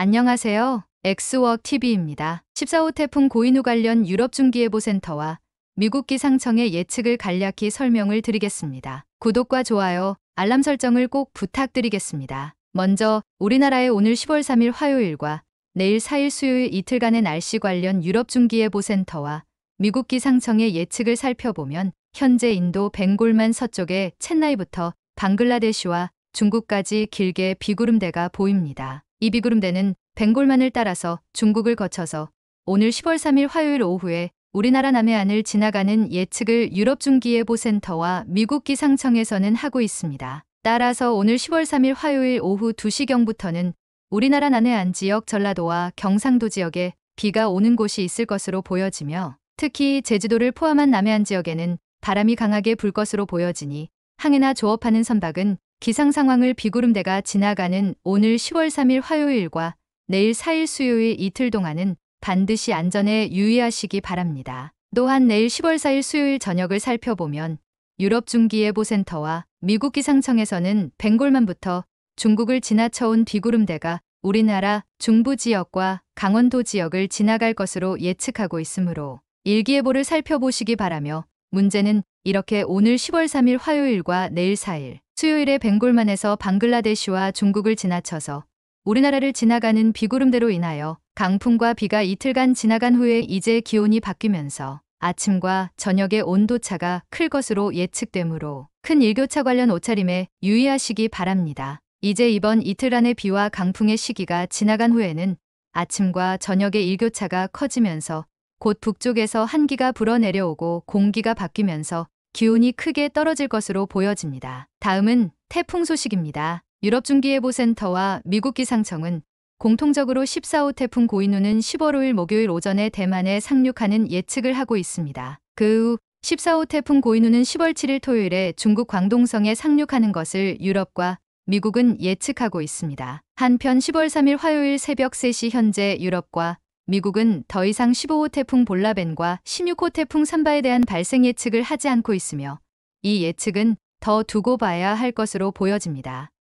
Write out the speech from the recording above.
안녕하세요. 엑스워크 TV입니다. 14호 태풍 고인우 관련 유럽 중기예보센터와 미국 기상청의 예측을 간략히 설명을 드리겠습니다. 구독과 좋아요, 알람 설정을 꼭 부탁드리겠습니다. 먼저 우리나라의 오늘 10월 3일 화요일과 내일 4일 수요일 이틀간의 날씨 관련 유럽 중기예보센터와 미국 기상청의 예측을 살펴보면 현재 인도 벵골만 서쪽에첸나이부터 방글라데시와 중국까지 길게 비구름대가 보입니다. 이 비구름대는 벵골만을 따라서 중국을 거쳐서 오늘 10월 3일 화요일 오후에 우리나라 남해안을 지나가는 예측을 유럽 중기예보센터와 미국 기상청에서는 하고 있습니다. 따라서 오늘 10월 3일 화요일 오후 2시경부터는 우리나라 남해안 지역 전라도와 경상도 지역에 비가 오는 곳이 있을 것으로 보여지며 특히 제주도를 포함한 남해안 지역에는 바람이 강하게 불 것으로 보여지니 항해나 조업하는 선박은 기상 상황을 비구름대가 지나가는 오늘 10월 3일 화요일과 내일 4일 수요일 이틀 동안은 반드시 안전에 유의하시기 바랍니다. 또한 내일 10월 4일 수요일 저녁을 살펴보면 유럽 중기예보센터와 미국 기상청에서는 벵골만부터 중국을 지나쳐온 비구름대가 우리나라 중부 지역과 강원도 지역을 지나갈 것으로 예측하고 있으므로 일기예보를 살펴보시기 바라며 문제는 이렇게 오늘 10월 3일 화요일과 내일 4일 수요일에 벵골만에서 방글라데시와 중국을 지나쳐서 우리나라를 지나가는 비구름대로 인하여 강풍과 비가 이틀간 지나간 후에 이제 기온이 바뀌면서 아침과 저녁의 온도차가 클 것으로 예측되므로 큰 일교차 관련 옷차림에 유의하시기 바랍니다. 이제 이번 이틀 안의 비와 강풍의 시기가 지나간 후에는 아침과 저녁의 일교차가 커지면서 곧 북쪽에서 한기가 불어내려오고 공기가 바뀌면서 기온이 크게 떨어질 것으로 보여집니다. 다음은 태풍 소식입니다. 유럽 중기예보센터와 미국 기상청은 공통적으로 14호 태풍 고인우는 15일 목요일 오전에 대만에 상륙하는 예측을 하고 있습니다. 그 후 14호 태풍 고인우는 10월 7일 토요일에 중국 광동성에 상륙하는 것을 유럽과 미국은 예측하고 있습니다. 한편 10월 3일 화요일 새벽 3시 현재 유럽과 미국은 더 이상 15호 태풍 볼라벤과 16호 태풍 산바에 대한 발생 예측을 하지 않고 있으며 이 예측은 더 두고 봐야 할 것으로 보여집니다.